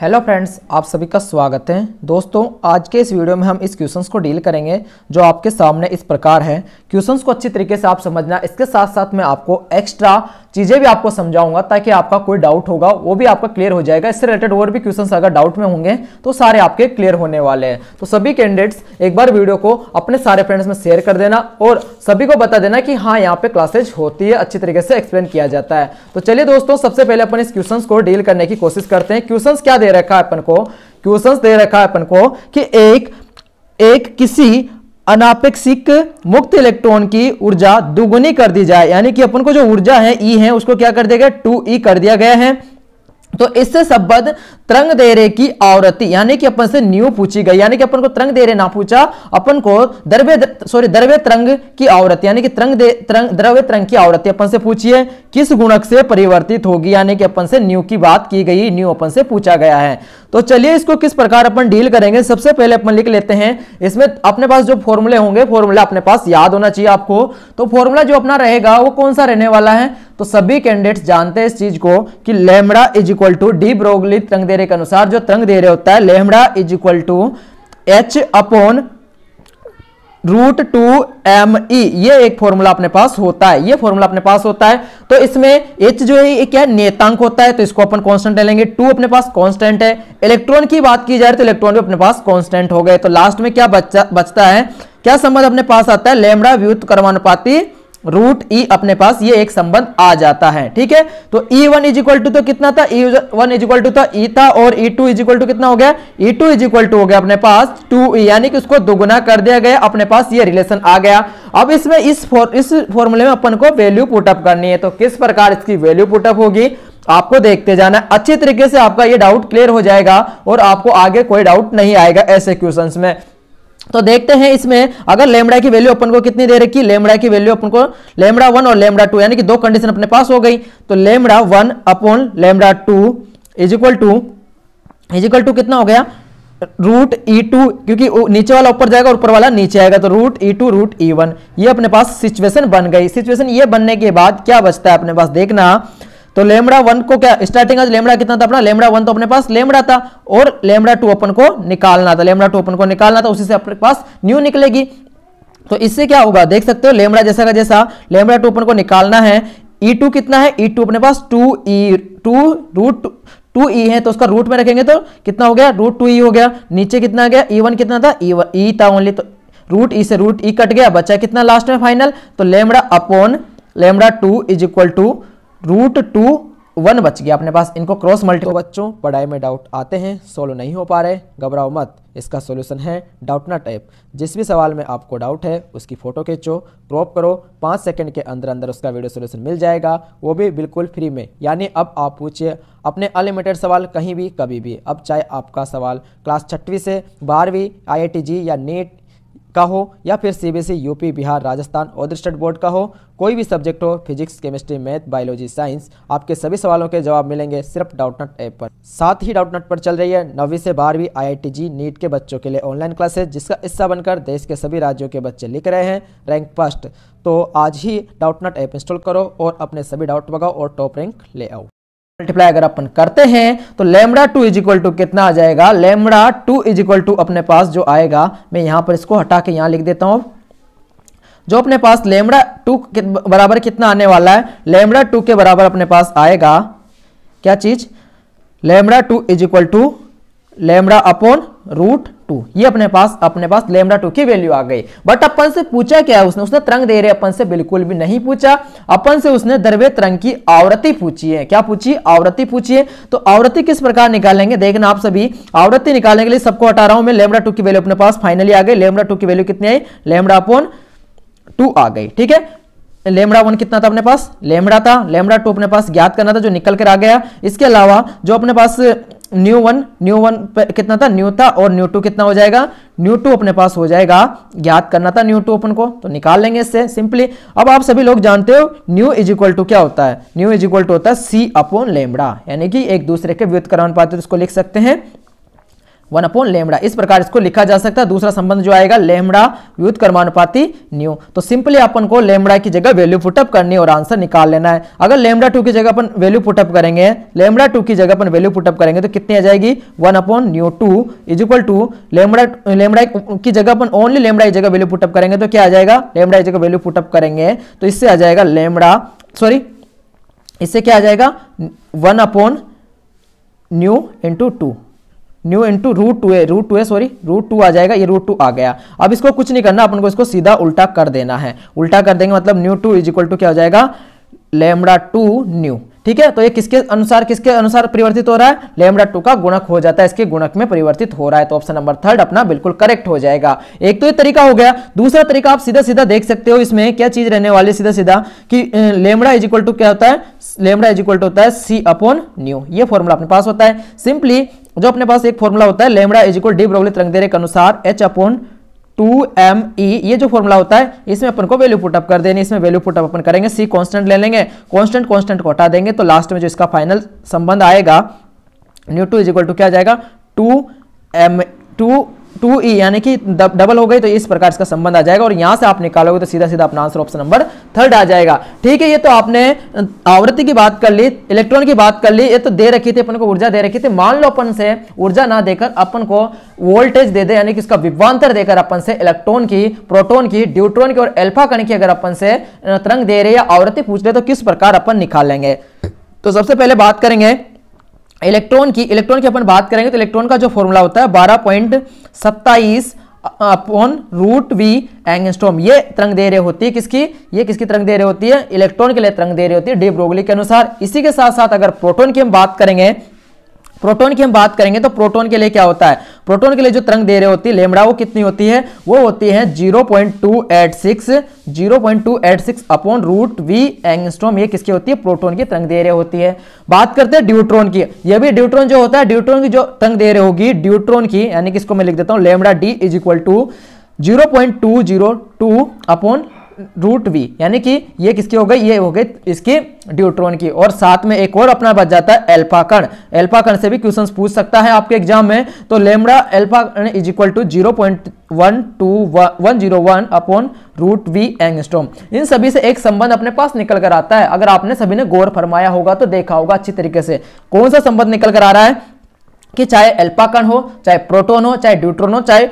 hello friends आप सभी का स्वागत है दोस्तों आज के इस वीडियो में हम इस क्वेश्चंस को डील करेंगे जो आपके सामने इस प्रकार है क्वेश्चंस को अच्छी तरीके से आप समझना इसके साथ साथ मैं आपको एक्स्ट्रा चीज़ें भी आपको समझाऊंगा ताकि आपका कोई डाउट होगा वो भी आपका क्लियर हो जाएगा इससे रिलेटेड और भी क्वेश्चन अगर डाउट में होंगे तो सारे आपके क्लियर होने वाले हैं तो सभी कैंडिडेट्स एक बार वीडियो को अपने सारे फ्रेंड्स में शेयर कर देना और सभी को बता देना कि हाँ यहाँ पे क्लासेज होती है अच्छी तरीके से एक्सप्लेन किया जाता है तो चलिए दोस्तों सबसे पहले अपन इस क्वेश्चन को डील करने की कोशिश करते हैं क्वेश्चन क्या दे रखा है अपन को क्वेश्चन दे रखा है अपन को कि एक एक किसी अनापेक्षिक मुक्त इलेक्ट्रॉन की ऊर्जा दुगुनी कर दी जाए यानी कि अपन को जो ऊर्जा है ई e है उसको क्या कर दिया गया टू ई e कर दिया गया है तो इससे संबद्ध तरंग देरे की आवृत्ति यानी कि अपन से न्यू पूछी गई यानी कि अपन को तरंग देरे ना पूछा अपन को द्रव्य सॉरी द्रव्य तरंग की आवृत्ति यानी कि तरंग तरंग द्रव्य तरंग की आवृत्ति अपन से पूछी है किस गुणक से परिवर्तित होगी यानी कि अपन से न्यू की बात की गई न्यू अपन से पूछा गया है तो चलिए इसको किस प्रकार अपन डील करेंगे सबसे पहले अपन लिख लेते हैं इसमें अपने पास जो फॉर्मूले होंगे फॉर्मूला अपने पास याद होना चाहिए आपको तो फॉर्मूला जो अपना रहेगा वो कौन सा रहने वाला है तो सभी कैंडिडेट्स जानते हैं इस चीज को कि lambda is equal to de Broglie तरंग देरे के अनुसार जो तरंग देरे होता है lambda is equal to h upon root two M E ये एक फॉर्मूला अपने पास होता है ये फॉर्मूला अपने पास होता है तो इसमें एच जो है ये क्या नेतांक होता है तो इसको अपन कांस्टेंट लेंगे टू अपने पास कांस्टेंट है इलेक्ट्रॉन की बात की जाए तो इलेक्ट्रॉन भी अपने पास कांस्टेंट हो गए तो लास्ट में क्या बचता है क्या संबंध अपने पास आता है लेमड़ा व्युत कर्मानुपाती रूट ई e अपने पास ये एक संबंध आ जाता है ठीक है तो E one is equal to तो कितना था E one is equal to था ई e था और E two is equal to कितना हो गया E two is equal to हो गया अपने पास टू e, यानी कि उसको दोगुना कर दिया गया अपने पास ये रिलेशन आ गया अब इसमें इस फॉर, इस फॉर्मूले में अपन को वैल्यू पुटअप करनी है तो किस प्रकार इसकी वैल्यू पुटअप होगी आपको देखते जाना अच्छी तरीके से आपका ये डाउट क्लियर हो जाएगा और आपको आगे कोई डाउट नहीं आएगा ऐसे क्वेश्चंस में तो देखते हैं इसमें अगर लेमड़ा की वैल्यू अपन को कितनी दे रखी लेमड़ा की वैल्यू अपन को लेमड़ा वन और लेमड़ा टू यानी कि दो कंडीशन अपने पास हो गई तो lambda one upon lambda two is equal to is equal to कितना हो गया रूट ई टू क्योंकि नीचे वाला ऊपर जाएगा ऊपर वाला नीचे आएगा तो root E two root E one ये अपने पास सिचुएशन बन गई सिचुएशन ये बनने के बाद क्या बचता है अपने पास देखना तो लेमड़ा वन को क्या स्टार्टिंग आज लेमड़ा कितना था अपना लेमड़ा वन तो अपने पास लेमड़ा था और लेमड़ा टू अपन को निकालना था लेमड़ा टू अपन को निकालना था उसी से अपने पास न्यू निकलेगी तो इससे क्या होगा देख सकते हो लेमड़ा जैसा का जैसा लेमड़ा टू अपन को निकालना है ई e टू कितना है ई e टू अपने पास two E two root two E है तो उसका रूट में रखेंगे तो कितना हो गया रूट टू ई हो गया नीचे कितना आ गया ई e वन कितना था ई वन ई था ओनली तो रूट ई से रूट ई कट गया बचा कितना लास्ट में फाइनल तो lambda upon lambda two is equal to root two one बच गया अपने पास इनको क्रॉस मल्टी तो बच्चों पढ़ाई में डाउट आते हैं सोल्व नहीं हो पा रहे घबराओ मत इसका सोल्यूशन है डाउट ना टाइप जिस भी सवाल में आपको डाउट है उसकी फ़ोटो खींचो क्रॉप करो पाँच सेकंड के अंदर अंदर उसका वीडियो सोल्यूशन मिल जाएगा वो भी बिल्कुल फ्री में यानी अब आप पूछिए अपने अनलिमिटेड सवाल कहीं भी कभी भी अब चाहे आपका सवाल क्लास छठवीं से बारहवीं आई या नीट का हो या फिर CBSE UP e, Bihar Rajasthan और स्टेट बोर्ड का हो कोई भी सब्जेक्ट हो physics chemistry math biology science आपके सभी सवालों के जवाब मिलेंगे सिर्फ डाउटनट ऐप पर साथ ही डाउटनट पर चल रही है नौवीं से बारहवीं आई जी नीट के बच्चों के लिए ऑनलाइन क्लासेज जिसका हिस्सा बनकर देश के सभी राज्यों के बच्चे लिख रहे हैं रैंक फर्स्ट तो आज ही डाउटनट ऐप इंस्टॉल करो और अपने सभी डाउट बगाओ और टॉप रैंक ले आओ मल्टीप्लाई अगर अपन करते हैं तो lambda two is equal to कितना आ जाएगा lambda two is equal to अपने पास जो आएगा मैं यहां पर इसको हटा के यहां लिख देता हूं जो अपने पास लेमडा टू बराबर कितना आने वाला है लेमडा टू के बराबर अपने पास आएगा क्या चीज lambda two is equal to lambda upon root two ये अपने पास अपने पास लेमडा टू की वैल्यू आ गई बट अपन से पूछा क्या उसने उसने तरंग दे रहे अपन से बिल्कुल भी नहीं पूछा अपन से उसने द्रव्य तरंग की आवृत्ति पूछी है क्या पूछी आवृत्ति पूछी है तो आवृत्ति किस प्रकार निकालेंगे देखना आप सभी आवृत्ति निकालने के लिए सबको हटा रहा हूं मैं लेमडा टू की वैल्यू अपने पास फाइनली आ गई लेमडा टू की वैल्यू कितनी आई लेमडा अपन टू आ गई ठीक है लेमड़ा वन कितना था अपने पास लेमड़ा था लेमड़ा टू अपने पास ज्ञात करना था जो निकल कर आ गया इसके अलावा जो अपने पास न्यू वन न्यू वन कितना था न्यू था और न्यू टू कितना हो जाएगा न्यू टू अपने पास हो जाएगा ज्ञात करना था न्यू टू अपन को तो निकाल लेंगे इससे सिंपली अब आप सभी लोग जानते हो न्यू इज इक्वल टू क्या होता है न्यू इज इक्वल टू होता है सी अपॉन लेमड़ा यानी कि एक दूसरे के व्युत करान पात्र उसको लिख सकते हैं वन अपॉन लेमड़ा इस प्रकार इसको लिखा जा सकता है दूसरा संबंध जो आएगा लेमड़ा व्युत कर्मानुपाती न्यू तो सिंपली अपन को लेमड़ा की जगह वैल्यू पुटअप करनी और आंसर निकाल लेना है अगर लेमड़ा टू की जगह अपन वैल्यू पुटअप करेंगे लेमड़ा टू की जगह अपन वैल्यू पुटअप करेंगे तो कितनी आ जाएगी one upon nu two is equal to lambda lambda की जगह अपन ओनली लेमड़ा की जगह वैल्यू पुटअप करेंगे तो क्या आ जाएगा लेमड़ा की जगह वैल्यू पुटअप करेंगे तो इससे आ जाएगा लेमड़ा सॉरी इससे क्या आ जाएगा one upon nu into two nu into root two A root two A sorry root two आ जाएगा ये रूट टू आ गया अब इसको कुछ नहीं करना अपन को इसको सीधा उल्टा कर देना है उल्टा कर देंगे मतलब nu two is equal to क्या हो जाएगा लेमडा टू न्यू ठीक है तो ये किसके अनुसार किसके अनुसार परिवर्तित हो रहा है लेमडा टू का गुणक हो जाता है इसके गुणक में परिवर्तित हो रहा है तो ऑप्शन नंबर थर्ड अपना बिल्कुल करेक्ट हो जाएगा एक तो ये तरीका हो गया दूसरा तरीका आप सीधा सीधा देख सकते हो इसमें क्या चीज रहने वाली सीधा सीधा कि लेमडा इज इक्वल टू क्या होता है लेमडा इज इक्वल टू होता है सी अपॉन न्यू ये फॉर्मूला अपने पास होता है सिंपली जो अपने पास एक फॉर्मूला होता है lambda is equal de Broglie तरंगदैर्य के अनुसार H upon two M E ये जो फॉर्मूला होता है इसमें अपन को वैल्यू पुटअप कर देनी इसमें वैल्यू पुटअप अपन करेंगे सी कांस्टेंट ले लेंगे कांस्टेंट कांस्टेंट को हटा देंगे तो लास्ट में जो इसका फाइनल संबंध आएगा nu two is equal to क्या जाएगा two M two two E e, यानी कि डबल हो गई तो इस प्रकार इसका संबंध आ जाएगा और यहां से आप निकालोगे तो सीधा सीधा अपना आंसर ऑप्शन नंबर थर्ड आ जाएगा ठीक है ये तो आपने आवृत्ति की बात कर ली इलेक्ट्रॉन की बात कर ली ये तो दे रखी थी अपन को ऊर्जा दे रखी थी मान लो अपन से ऊर्जा ना देकर अपन को वोल्टेज दे दे यानी कि इसका विवान्तर देकर अपन से इलेक्ट्रॉन की प्रोटोन की ड्यूट्रॉन की और एल्फा कण की अगर अपन से तरंग दे रहे या आवृत्ति पूछ रहे तो किस प्रकार अपन निकाल लेंगे तो सबसे पहले बात करेंगे इलेक्ट्रॉन की इलेक्ट्रॉन की अपन बात करेंगे तो इलेक्ट्रॉन का जो फॉर्मूला होता है बारह पॉइंट सत्ताईस अपॉन रूट वी एंगस्टोम ये तरंग दे रहे होती है किसकी ये किसकी तरंग दे रहे होती है इलेक्ट्रॉन के लिए तरंग दे रही होती है डी ब्रोगली के अनुसार इसी के साथ साथ अगर प्रोटोन की हम बात करेंगे प्रोटोन की हम बात करेंगे तो प्रोटोन के लिए क्या होता है प्रोटोन के लिए जो तरंग दे रहे होती है लेमड़ा वो कितनी होती है वो होती है 0.286 0.286 अपॉन रूट वी एंगस्ट्रोम ये किसकी होती है प्रोटोन की तरंग दे रहे होती है बात करते हैं ड्यूट्रॉन की ये भी ड्यूट्रॉन जो होता है ड्यूट्रॉन की जो तरंग दे रहे होगी ड्यूट्रॉन की यानी कि इसको मैं लिख देता हूँ lambda D is equal to zero point two zero two upon root V यानी कि ये किसकी हो गई ये हो गई इसकी ड्यूट्रॉन की और साथ में एक और अपना बच जाता है एल्फा कण एल्फा कण से भी क्वेश्चन पूछ सकता है आपके एग्जाम में तो लेमड़ा एल्फा कण is equal to zero point one two one zero one upon root V angstrom इन सभी से एक संबंध अपने पास निकल कर आता है अगर आपने सभी ने गौर फरमाया होगा तो देखा होगा अच्छी तरीके से कौन सा संबंध निकल कर आ रहा है कि चाहे एल्पाकन हो चाहे प्रोटोन हो चाहे ड्यूट्रॉन हो चाहे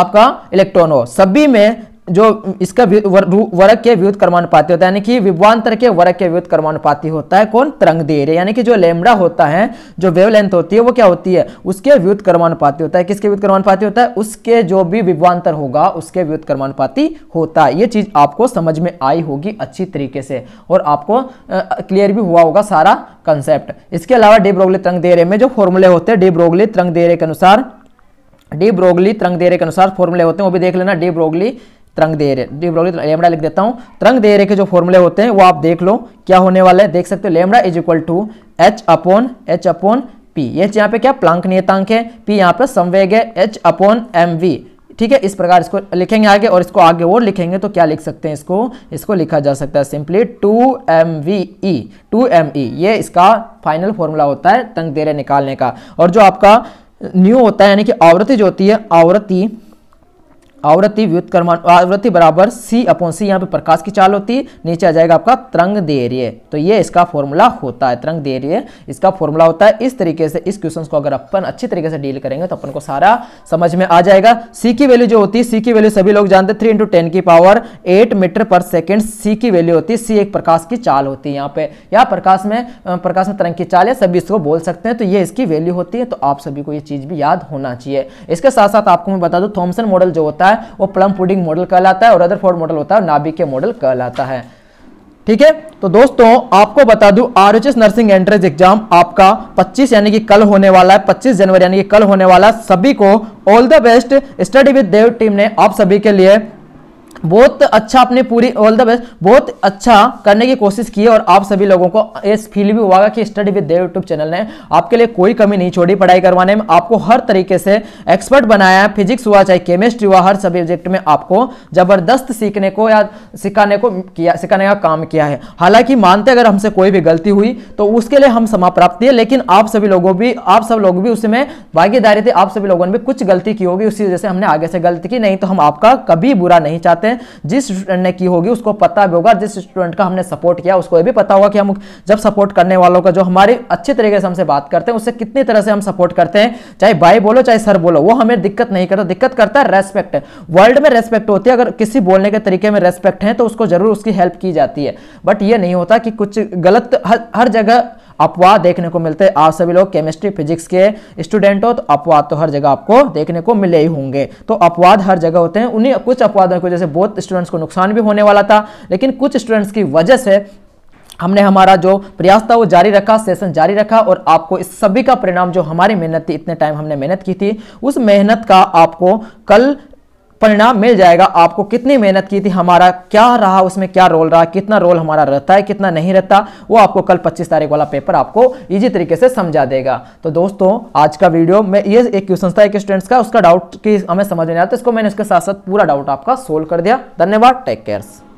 आपका इलेक्ट्रॉन हो सभी में जो इसका वर्ग के विरुद्ध कर्मानुपाती होता है यानी कि विवान्तर के वर्ग के विरुद्ध कर्मानुपाती होता है कौन तरंग देर यानी कि जो लेमड़ा होता है जो वेवलेंथ होती है वो क्या होती है उसके विद्युत कर्मानुपाती होता है किसके विद्युत कर्मानुपाती होता है उसके जो भी विवान्तर होगा उसके विद्युत कर्मानुपाती होता है ये चीज आपको समझ में आई होगी अच्छी तरीके से और आपको क्लियर भी हुआ होगा सारा कंसेप्ट इसके अलावा ब्रोगली तरंग दैर्य में जो फॉर्मूले होते हैं ब्रोगली तरंग दैर्य के अनुसार डी ब्रोगली तरंग देरे के अनुसार फॉर्मूले होते हैं वो भी देख लेना डी ब्रोगली तरंग दे रहे लेमड़ा लिख देता हूँ तरंग दे रहे के जो फॉर्मूले होते हैं वो आप देख लो क्या होने वाला है देख सकते हो lambda is equal to H upon H upon P H यहाँ पे क्या प्लांक नियतांक है पी यहाँ पे संवेग है एच अपोन एम वी ठीक है इस प्रकार इसको लिखेंगे आगे और इसको आगे और लिखेंगे तो क्या लिख सकते हैं इसको इसको लिखा जा सकता है simply two M V E two M E ये इसका फाइनल फॉर्मूला होता है तंग देरे निकालने का और जो आपका न्यू होता है यानी कि आवृत्ति जो होती है आवृत्ति आवृत्ति व्युत कर्माणु आवृत्ति बराबर सी अपॉन सी यहाँ पे प्रकाश की चाल होती है नीचे आ जाएगा आपका तरंग देरिय तो ये इसका फॉर्मूला होता है तरंग देरिय इसका फॉर्मूला होता है इस तरीके से इस क्वेश्चन को अगर अपन अच्छी तरीके से डील करेंगे तो अपन को सारा समझ में आ जाएगा सी की वैल्यू जो होती है सी की वैल्यू सभी लोग जानते हैं थ्री इंटू टेन की पावर एट मीटर पर सेकेंड सी की वैल्यू होती है सी एक प्रकाश की चाल होती है यहाँ पे या प्रकाश में प्रकाश में तरंग की चाल है सभी इसको बोल सकते हैं तो ये इसकी वैल्यू होती है तो आप सभी को ये चीज़ भी याद होना चाहिए इसके साथ साथ आपको मैं बता दू थॉमसन मॉडल जो होता है है वो प्लम पुडिंग मॉडल कहलाता है और अदर फोर्ड मॉडल होता है नाभिक के मॉडल कहलाता है ठीक है तो दोस्तों आपको बता दूं आरएचएस नर्सिंग एंट्रेंस एग्जाम आपका 25 यानी कि कल होने वाला है 25 जनवरी यानी कि कल होने वाला सभी को all the best study with Dev team ने आप सभी के लिए बहुत अच्छा आपने पूरी ऑल द बेस्ट बहुत अच्छा करने की कोशिश की है और आप सभी लोगों को इस फील भी हुआ कि study with Dev YouTube channel ने आपके लिए कोई कमी नहीं छोड़ी पढ़ाई करवाने में आपको हर तरीके से एक्सपर्ट बनाया है फिजिक्स हुआ चाहे केमिस्ट्री हुआ हर सब्जेक्ट में आपको जबरदस्त सीखने को या सिखाने को किया सिखाने का काम किया है हालांकि मानते अगर हमसे कोई भी गलती हुई तो उसके लिए हम समा प्राप्ति है लेकिन आप सभी लोगों भी आप सब लोग भी उसमें भागीदारी थे आप सभी लोगों ने भी कुछ गलती की होगी उसी वजह से हमने आगे से गलती की नहीं तो हम आपका कभी बुरा नहीं चाहते है जिस स्टूडेंट ने की होगी उसको पता भी होगा जिस स्टूडेंट का हमने सपोर्ट किया उसको ये भी पता होगा कि हम जब सपोर्ट करने वालों का जो हमारे अच्छे तरीके से हमसे बात करते हैं उससे कितनी तरह से हम सपोर्ट करते हैं चाहे भाई बोलो चाहे सर बोलो वो हमें दिक्कत नहीं करता दिक्कत करता है रेस्पेक्ट वर्ल्ड में रेस्पेक्ट होती है अगर किसी बोलने के तरीके में रेस्पेक्ट है तो उसको जरूर उसकी हेल्प की जाती है बट ये नहीं होता कि कुछ गलत हर जगह अपवाद देखने को मिलते हैं आप सभी लोग केमिस्ट्री फिजिक्स के स्टूडेंट हो तो अपवाद तो हर जगह आपको देखने को मिले ही होंगे तो अपवाद हर जगह होते हैं उन्हीं कुछ अपवादों की वजह से बहुत स्टूडेंट्स को नुकसान भी होने वाला था लेकिन कुछ स्टूडेंट्स की वजह से हमने हमारा जो प्रयास था वो जारी रखा सेशन जारी रखा और आपको इस सभी का परिणाम जो हमारी मेहनत थी इतने टाइम हमने मेहनत की थी उस मेहनत का आपको कल परिणाम मिल जाएगा आपको कितनी मेहनत की थी हमारा क्या रहा उसमें क्या रोल रहा कितना रोल हमारा रहता है कितना नहीं रहता वो आपको कल 25 तारीख वाला पेपर आपको इजी तरीके से समझा देगा तो दोस्तों आज का वीडियो में ये एक क्वेश्चन था एक स्टूडेंट्स का उसका डाउट की हमें समझ नहीं आता इसको मैंने उसके साथ साथ पूरा डाउट आपका सोल्व कर दिया धन्यवाद टेक केयर्स